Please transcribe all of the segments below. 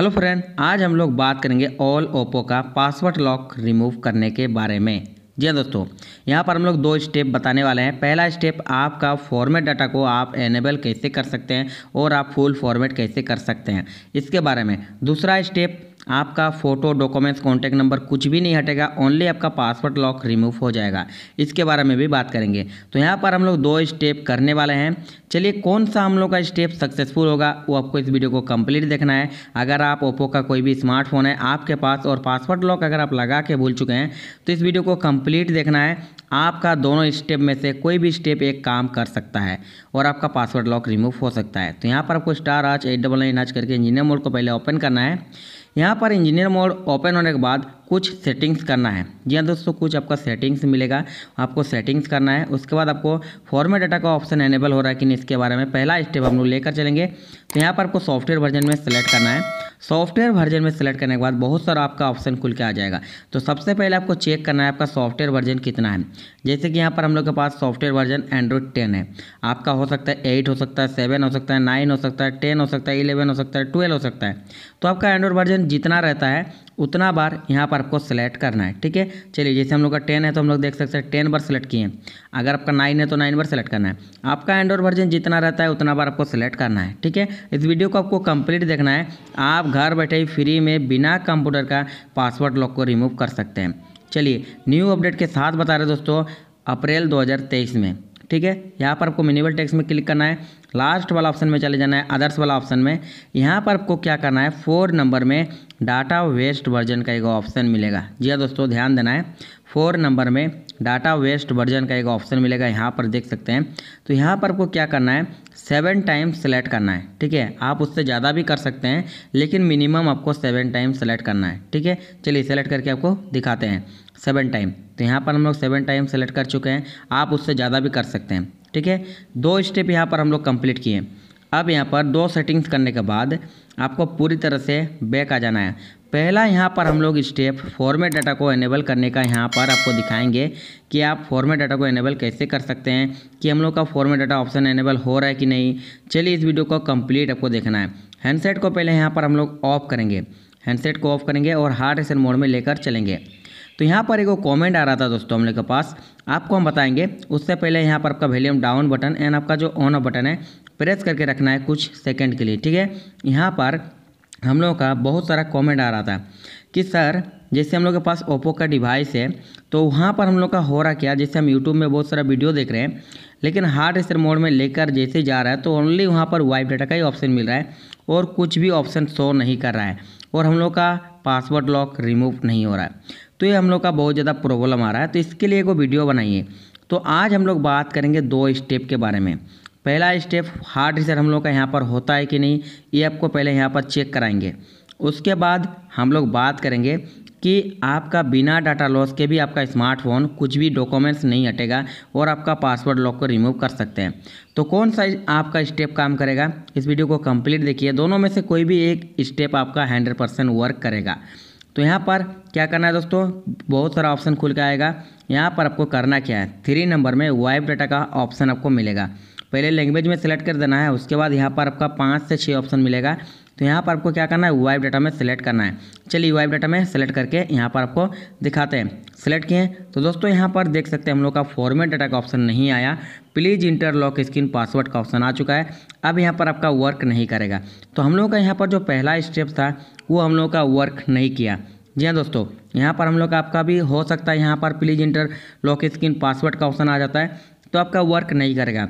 hello friend आज हम लोग बात करेंगे ऑल ओप्पो का पासवर्ड लॉक रिमूव करने के बारे में जी हाँ दोस्तों यहाँ पर हम लोग दो स्टेप बताने वाले हैं पहला स्टेप आपका फॉर्मेट डाटा को आप एनेबल कैसे कर सकते हैं और आप फुल फॉर्मेट कैसे कर सकते हैं इसके बारे में दूसरा स्टेप आपका फोटो डॉक्यूमेंट्स कॉन्टैक्ट नंबर कुछ भी नहीं हटेगा ओनली आपका पासवर्ड लॉक रिमूव हो जाएगा इसके बारे में भी बात करेंगे तो यहाँ पर हम लोग दो स्टेप करने वाले हैं चलिए कौन सा हम लोग का स्टेप सक्सेसफुल होगा वो आपको इस वीडियो को कम्प्लीट देखना है अगर आप ओप्पो का कोई भी स्मार्टफोन है आपके पास और पासवर्ड लॉक अगर आप लगा के भूल चुके हैं तो इस वीडियो को कम्प्लीट देखना है आपका दोनों स्टेप में से कोई भी स्टेप एक काम कर सकता है और आपका पासवर्ड लॉक रिमूव हो सकता है तो यहाँ पर आपको स्टार आज एट डबल नाइन आज करके इंजीनियर मोड को पहले ओपन करना है यहाँ पर इंजीनियर मोड ओपन होने के बाद कुछ सेटिंग्स करना है जी हाँ दोस्तों कुछ आपका सेटिंग्स मिलेगा आपको सेटिंग्स करना है उसके बाद आपको फॉर्मेट डाटा का ऑप्शन एनेबल हो रहा है कि नहीं इसके बारे में पहला स्टेप हम लोग लेकर चलेंगे तो यहाँ पर आपको सॉफ्टवेयर वर्जन में सेलेक्ट करना है सॉफ्टवेयर वर्जन में सेलेक्ट करने के बाद बहुत सारा आपका ऑप्शन खुल के आ जाएगा तो सबसे पहले आपको चेक करना है आपका सॉफ्टवेयर वर्जन कितना है जैसे कि यहाँ पर हम लोग के पास सॉफ्टवेयर वर्जन एंड्रॉयड टेन है आपका हो सकता है एट हो सकता है सेवन हो सकता है नाइन हो सकता है टेन हो सकता है इलेवन हो सकता है ट्वेल्व हो सकता है तो आपका एंड्रॉयड वर्जन जितना रहता है उतना बार यहाँ पर आपको सेलेक्ट करना है ठीक है चलिए जैसे हम लोग का टेन है तो हम लोग देख सकते हैं टेन बार सेलेक्ट किए हैं अगर आपका नाइन है तो नाइन बार सेलेक्ट करना है आपका एंड्रॉइड वर्जन जितना रहता है उतना बार आपको सेलेक्ट करना है ठीक है इस वीडियो को आपको कंप्लीट देखना है आप घर बैठे ही फ्री में बिना कंप्यूटर का पासवर्ड लॉक को रिमूव कर सकते हैं चलिए न्यू अपडेट के साथ बता रहे दोस्तों अप्रैल दो में ठीक है यहाँ पर आपको मिनिमल टैक्स में क्लिक करना है लास्ट वाला ऑप्शन में चले जाना है अदर्स वाला ऑप्शन में यहाँ पर आपको क्या करना है फोर नंबर में डाटा वेस्ट वर्जन का एक ऑप्शन मिलेगा जी हाँ दोस्तों ध्यान देना है फोर नंबर में डाटा वेस्ट वर्जन का एक ऑप्शन मिलेगा यहाँ पर देख सकते हैं तो यहाँ पर आपको क्या करना है सेवन टाइम सेलेक्ट करना है ठीक है आप उससे ज़्यादा भी कर सकते हैं लेकिन मिनिमम आपको सेवन टाइम सेलेक्ट करना है ठीक है चलिए सेलेक्ट करके आपको दिखाते हैं सेवन टाइम तो यहाँ पर हम लोग सेवन टाइम सेलेक्ट कर चुके हैं आप उससे ज़्यादा भी कर सकते हैं ठीक है दो स्टेप यहाँ पर हम लोग कंप्लीट किए अब यहाँ पर दो सेटिंग्स करने के बाद आपको पूरी तरह से बैक आ जाना है पहला यहाँ पर हम लोग स्टेप फॉर्मेट डाटा को इनेबल करने का यहाँ पर आपको दिखाएंगे कि आप फॉर्मेट डाटा को इनेबल कैसे कर सकते हैं कि हम लोग का फॉर्मेट डाटा ऑप्शन इनेबल हो रहा है कि नहीं चलिए इस वीडियो को कंप्लीट आपको देखना है हैंडसेट को पहले यहाँ पर हम लोग ऑफ करेंगे हैंडसेट को ऑफ करेंगे और हार्ड रिसेट मोड में लेकर चलेंगे तो यहाँ पर एक कॉमेंट आ रहा था दोस्तों हम लोग के पास आपको हम बताएंगे उससे पहले यहाँ पर आपका वैल्यूम डाउन बटन एंड आपका जो ऑन ऑफ बटन है प्रेस करके रखना है कुछ सेकंड के लिए ठीक है यहाँ पर हम लोगों का बहुत सारा कमेंट आ रहा था कि सर जैसे हम लोग के पास ओप्पो का डिवाइस है तो वहाँ पर हम लोग का हो रहा क्या जैसे हम यूट्यूब में बहुत सारा वीडियो देख रहे हैं लेकिन हार्ड रेसर मोड में लेकर जैसे जा रहा है तो ओनली वहाँ पर वाइप डाटा का ही ऑप्शन मिल रहा है और कुछ भी ऑप्शन शो नहीं कर रहा है और हम लोग का पासवर्ड लॉक रिमूव नहीं हो रहा है तो ये हम लोग का बहुत ज़्यादा प्रॉब्लम आ रहा है तो इसके लिए एक वीडियो बनाइए तो आज हम लोग बात करेंगे दो स्टेप के बारे में पहला स्टेप हार्ट रिसर हम लोग का यहाँ पर होता है कि नहीं ये आपको पहले यहाँ पर चेक कराएंगे उसके बाद हम लोग बात करेंगे कि आपका बिना डाटा लॉस के भी आपका स्मार्टफोन कुछ भी डॉक्यूमेंट्स नहीं हटेगा और आपका पासवर्ड लॉक को रिमूव कर सकते हैं तो कौन सा आपका स्टेप काम करेगा इस वीडियो को कंप्लीट देखिए दोनों में से कोई भी एक स्टेप आपका हंड्रेड परसेंट वर्क करेगा तो यहाँ पर क्या करना है दोस्तों बहुत सारा ऑप्शन खुल के आएगा यहाँ पर आपको करना क्या है थ्री नंबर में वाइप डाटा का ऑप्शन आपको मिलेगा पहले लैंग्वेज में सेलेक्ट कर देना है उसके बाद यहाँ पर आपका पाँच से छः ऑप्शन मिलेगा तो यहाँ पर आपको क्या करना है वाइब डाटा में सेलेक्ट करना है चलिए वाइब डाटा में सेलेक्ट करके यहाँ पर आपको दिखाते हैं सेलेक्ट किए तो दोस्तों यहाँ पर देख सकते हैं हम लोग का फॉर्मेट डाटा का ऑप्शन नहीं आया प्लीज़ इंटरलॉक स्क्रीन पासवर्ड का ऑप्शन आ चुका है अब यहाँ पर आपका वर्क नहीं करेगा तो हम लोग का यहाँ पर जो पहला स्टेप था वो हम लोग का वर्क नहीं किया जी हाँ दोस्तों यहाँ पर हम लोग का आपका भी हो सकता है यहाँ पर please enter lock screen password का ऑप्शन आ जाता है तो आपका वर्क नहीं करेगा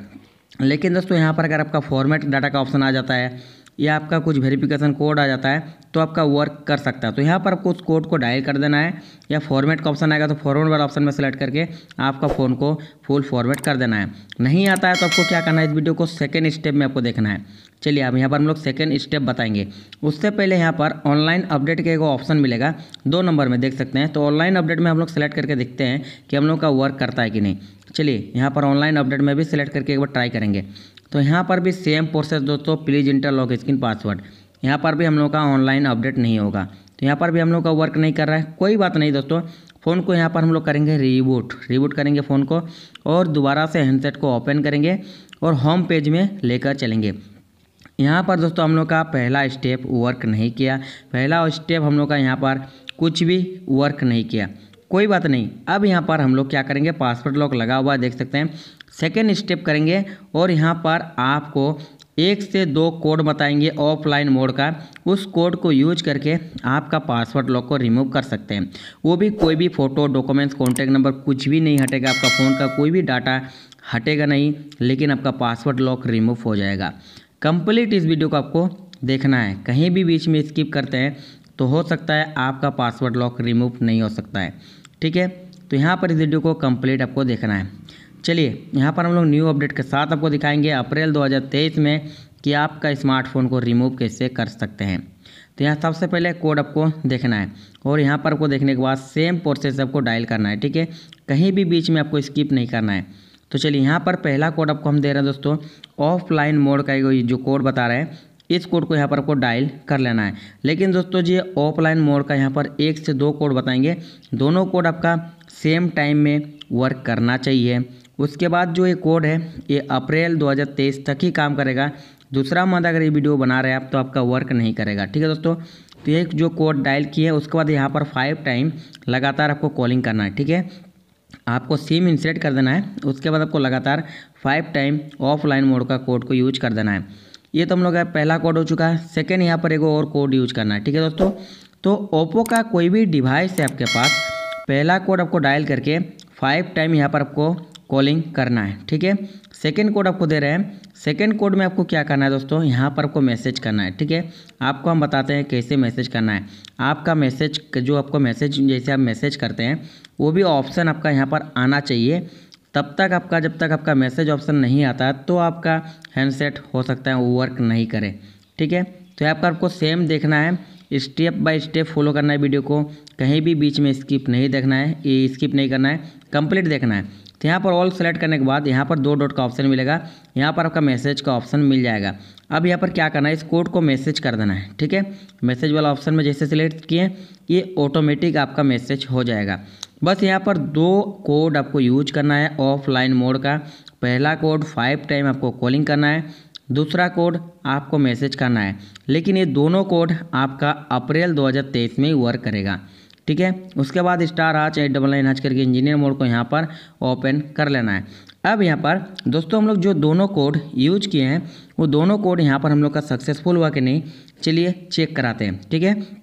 लेकिन दोस्तों यहाँ पर अगर आपका फॉर्मेट डाटा का ऑप्शन आ जाता है या आपका कुछ वेरिफिकेशन कोड आ जाता है तो आपका वर्क कर सकता है तो यहाँ पर आपको उस कोड को डायल कर देना है या फॉर्मेट का ऑप्शन आएगा तो फॉर्मेट वाला ऑप्शन में सेलेक्ट करके आपका फ़ोन को फुल फॉर्मेट कर देना है नहीं आता है तो आपको क्या करना है इस वीडियो को सेकेंड स्टेप में आपको देखना है चलिए अब यहाँ पर हम लोग सेकेंड स्टेप बताएंगे उससे पहले यहाँ पर ऑनलाइन अपडेट का एक ऑप्शन मिलेगा दो नंबर में देख सकते हैं तो ऑनलाइन अपडेट में हम लोग सेलेक्ट करके देखते हैं कि हम लोग का वर्क करता है कि नहीं चलिए यहाँ पर ऑनलाइन अपडेट में भी सिलेक्ट करके एक बार ट्राई करेंगे तो यहाँ पर भी सेम प्रोसेस दोस्तों प्लीज़ इंटरलॉक स्क्रीन पासवर्ड यहाँ पर भी हम लोग का ऑनलाइन अपडेट नहीं होगा तो यहाँ पर भी हम लोग का वर्क नहीं कर रहा है कोई बात नहीं दोस्तों फ़ोन को यहाँ पर हम लोग करेंगे रीबूट रीबूट करेंगे फ़ोन को और दोबारा से हैंडसेट को ओपन करेंगे और होम पेज में लेकर चलेंगे यहाँ पर दोस्तों हम लोग का पहला स्टेप वर्क नहीं किया पहला स्टेप हम लोग का यहाँ पर कुछ भी वर्क नहीं किया कोई बात नहीं अब यहाँ पर हम लोग क्या करेंगे पासवर्ड लॉक लगा हुआ देख सकते हैं सेकेंड स्टेप करेंगे और यहाँ पर आपको एक से दो कोड बताएंगे ऑफलाइन मोड का उस कोड को यूज करके आपका पासवर्ड लॉक को रिमूव कर सकते हैं वो भी कोई भी फ़ोटो डॉक्यूमेंट्स कॉन्टैक्ट नंबर कुछ भी नहीं हटेगा आपका फ़ोन का कोई भी डाटा हटेगा नहीं लेकिन आपका पासवर्ड लॉक रिमूव हो जाएगा कंप्लीट इस वीडियो को आपको देखना है कहीं भी बीच में स्किप करते हैं तो हो सकता है आपका पासवर्ड लॉक रिमूव नहीं हो सकता है ठीक है तो यहाँ पर इस वीडियो को कंप्लीट आपको देखना है चलिए यहाँ पर हम लोग न्यू अपडेट के साथ आपको दिखाएंगे अप्रैल 2023 में कि आपका स्मार्टफोन को रिमूव कैसे कर सकते हैं तो यहाँ सबसे पहले कोड आपको देखना है और यहाँ पर आपको देखने के बाद सेम प्रोसेस आपको डायल करना है ठीक है कहीं भी बीच में आपको स्किप नहीं करना है तो चलिए यहाँ पर पहला कोड आपको हम दे रहे हैं दोस्तों ऑफलाइन मोड का जो कोड बता रहे हैं इस कोड को यहाँ पर आपको डायल कर लेना है लेकिन दोस्तों जी ऑफलाइन मोड का यहाँ पर एक से दो कोड बताएंगे दोनों कोड आपका सेम टाइम में वर्क करना चाहिए उसके बाद जो ये कोड है ये अप्रैल 2023 तक ही काम करेगा दूसरा मंथ अगर ये वीडियो बना रहे हैं आप तो आपका वर्क नहीं करेगा ठीक है दोस्तों तो ये जो कोड डायल किए है उसके बाद यहाँ पर फाइव टाइम लगातार आपको कॉलिंग करना है ठीक है आपको सिम इंसर्ट कर देना है उसके बाद आपको लगातार फाइव टाइम ऑफलाइन मोड का कोड को यूज कर देना है ये तो हम लोग का पहला कोड हो चुका है सेकेंड यहाँ पर एक और कोड यूज करना है ठीक है दोस्तों तो ओप्पो का कोई भी डिवाइस है आपके पास पहला कोड आपको डायल करके फाइव टाइम यहाँ पर आपको कॉलिंग करना है ठीक है सेकेंड कोड आपको दे रहे हैं सेकेंड कोड में आपको क्या करना है दोस्तों यहाँ पर आपको मैसेज करना है ठीक है आपको हम बताते हैं कैसे मैसेज करना है आपका मैसेज जो आपको मैसेज जैसे आप मैसेज करते हैं वो भी ऑप्शन आपका यहाँ पर आना चाहिए तब तक आपका जब तक आपका मैसेज ऑप्शन नहीं आता है तो आपका हैंडसेट हो सकता है वो वर्क नहीं करे ठीक है तो यहाँ आपको सेम देखना है स्टेप बाय स्टेप फॉलो करना है वीडियो को कहीं भी बीच में स्किप नहीं देखना है ये स्किप नहीं करना है कंप्लीट देखना है तो यहाँ पर ऑल सेलेक्ट करने के बाद यहाँ पर दो डॉट का ऑप्शन मिलेगा यहाँ पर आपका मैसेज का ऑप्शन मिल जाएगा अब यहाँ पर क्या करना है इस कोड को मैसेज कर देना है ठीक है मैसेज वाला ऑप्शन में जैसे सिलेक्ट किए ये ऑटोमेटिक आपका मैसेज हो जाएगा बस यहाँ पर दो कोड आपको यूज करना है ऑफलाइन मोड का पहला कोड फाइव टाइम आपको कॉलिंग करना है दूसरा कोड आपको मैसेज करना है लेकिन ये दोनों कोड आपका अप्रैल 2023 में वर्क करेगा ठीक है उसके बाद स्टार हाच एट डबल नाइन हाच करके इंजीनियर मोड को यहाँ पर ओपन कर लेना है अब यहाँ पर दोस्तों हम लोग जो दोनों कोड यूज किए हैं वो दोनों कोड यहाँ पर हम लोग का सक्सेसफुल हुआ कि नहीं चलिए चेक कराते हैं ठीक है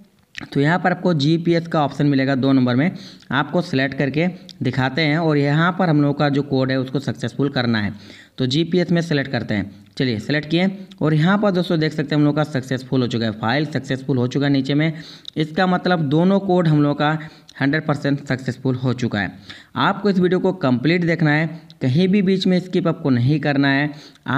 तो यहाँ पर आपको जी का ऑप्शन मिलेगा दो नंबर में आपको सेलेक्ट करके दिखाते हैं और यहाँ पर हम लोगों का जो कोड है उसको सक्सेसफुल करना है तो जी में सेलेक्ट करते हैं चलिए सेलेक्ट किए और यहाँ पर दोस्तों देख सकते हैं हम लोग का सक्सेसफुल हो चुका है फाइल सक्सेसफुल हो चुका है नीचे में इसका मतलब दोनों कोड हम लोग का 100 परसेंट सक्सेसफुल हो चुका है आपको इस वीडियो को कंप्लीट देखना है कहीं भी बीच में स्किप आपको नहीं करना है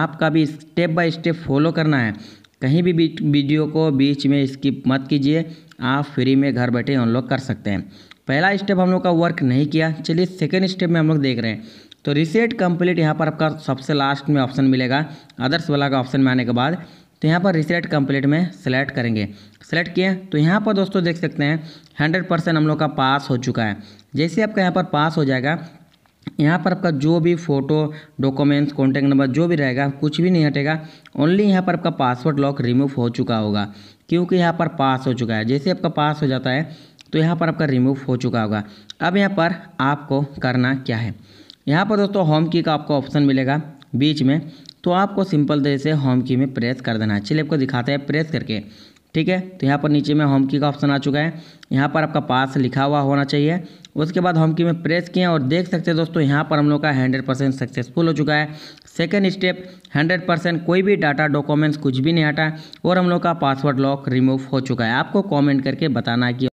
आपका भी स्टेप बाय स्टेप फॉलो करना है कहीं भी वीडियो को बीच में स्किप मत कीजिए आप फ्री में घर बैठे अनलॉक कर सकते हैं पहला स्टेप हम लोग का वर्क नहीं किया चलिए सेकेंड स्टेप में हम लोग देख रहे हैं तो रिसेट कंप्लीट यहाँ पर आपका सबसे लास्ट में ऑप्शन मिलेगा अदर्स वाला का ऑप्शन में आने के बाद तो यहाँ पर रिसेट कंप्लीट में सेलेक्ट करेंगे सेलेक्ट किए तो यहाँ पर दोस्तों देख सकते हैं हंड्रेड परसेंट हम लोग का पास हो चुका है जैसे आपका यहाँ पर पास हो जाएगा यहाँ पर आपका जो भी फ़ोटो डॉक्यूमेंट्स कॉन्टैक्ट नंबर जो भी रहेगा कुछ भी नहीं हटेगा ओनली यहाँ पर आपका पासवर्ड लॉक रिमूव हो चुका होगा क्योंकि यहाँ पर पास हो चुका है जैसे आपका पास हो जाता है तो यहाँ पर आपका रिमूव हो चुका होगा अब यहाँ पर आपको करना क्या है यहाँ पर दोस्तों होम की का आपको ऑप्शन मिलेगा बीच में तो आपको सिंपल तरह से होम की में प्रेस कर देना है चलिए आपको दिखाते हैं प्रेस करके ठीक है तो यहाँ पर नीचे में होम की का ऑप्शन आ चुका है यहाँ पर आपका पास लिखा हुआ होना चाहिए उसके बाद होम की में प्रेस किए और देख सकते हैं दोस्तों यहाँ पर हम लोग का हंड्रेड परसेंट सक्सेसफुल हो चुका है सेकेंड स्टेप हंड्रेड परसेंट कोई भी डाटा डॉक्यूमेंट्स कुछ भी नहीं हटा और हम लोग का पासवर्ड लॉक रिमूव हो चुका है आपको कॉमेंट करके बताना कि